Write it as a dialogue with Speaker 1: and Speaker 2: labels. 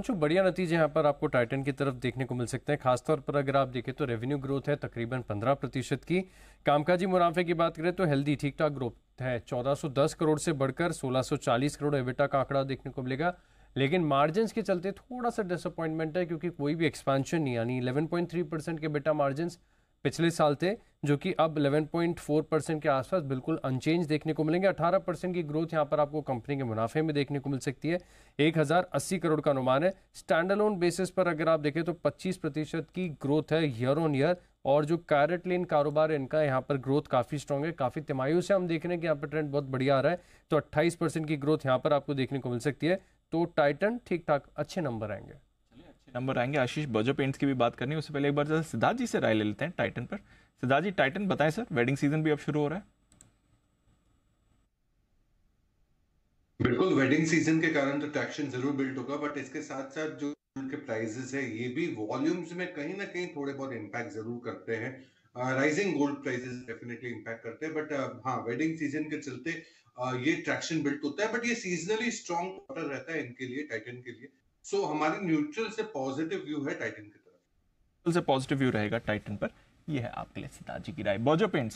Speaker 1: अंशु बढ़िया नतीजे यहाँ पर आपको टाइटन की तरफ देखने को मिल सकते हैं खासतौर पर अगर आप देखें तो रेवेन्यू ग्रोथ है तकरीबन 15 प्रतिशत की कामकाजी मुनाफे की बात करें तो हेल्दी ठीक ठाक ग्रोथ है 1410 करोड़ से बढ़कर 1640 करोड़ एविटा का आंकड़ा देखने को मिलेगा लेकिन मार्जिन के चलते थोड़ा सा डिसअपॉइंटमेंट है क्योंकि कोई भी एक्सपांशन नहीं यानी 11.3 परसेंट के बेटा मार्जिन पिछले साल थे जो कि अब 11.4 परसेंट के आसपास बिल्कुल अनचेंज देखने को मिलेंगे 18 परसेंट की ग्रोथ यहाँ पर आपको कंपनी के मुनाफे में देखने को मिल सकती है 1080 करोड़ का अनुमान है स्टैंडलोन बेसिस पर अगर आप देखें तो 25 प्रतिशत की ग्रोथ है ईयर ऑन ईयर और जो कैरेट लेन कारोबार इनका यहाँ पर ग्रोथ काफ़ी स्ट्रॉन्ग है काफ़ी तिमाहियों से हम देख रहे हैं कि यहाँ पर ट्रेंड बहुत बढ़िया आ रहा है तो अट्ठाईस की ग्रोथ यहाँ पर आपको देखने को मिल सकती है तो टाइटन ठीक ठाक अच्छे
Speaker 2: नंबर आएंगे नंबर आएंगे आशीष बजो पेंट्स की भी बात करनी है उससे पहले एक बार जरा सिद्धार्थ जी से राय ले लेते हैं टाइटन पर सिद्धार्थ जी टाइटन बताएं सर वेडिंग सीजन भी अब शुरू हो रहा है बिल्कुल वेडिंग सीजन
Speaker 3: के कारण तो ट्रैक्शन जरूर बिल्ड होगा बट इसके साथ साथ जो उनके प्राइजेस है ये भी वॉल्यूम्स में कहीं ना कहीं थोड़े बहुत इम्पैक्ट जरूर करते हैं rising gold prices definitely impact करते हैं बट हाँ वेडिंग सीजन के चलते uh, ये ट्रैक्शन बिल्ड होता है बट ये सीजनली स्ट्रॉन्ग क्वार्टर रहता है इनके लिए टाइटन के लिए सो so, हमारी न्यूट्रल से पॉजिटिव व्यू है टाइटन की
Speaker 2: तरफ से पॉजिटिव व्यू रहेगा टाइटन पर यह है आपके लिए सीताजी की राय बॉजो पेंट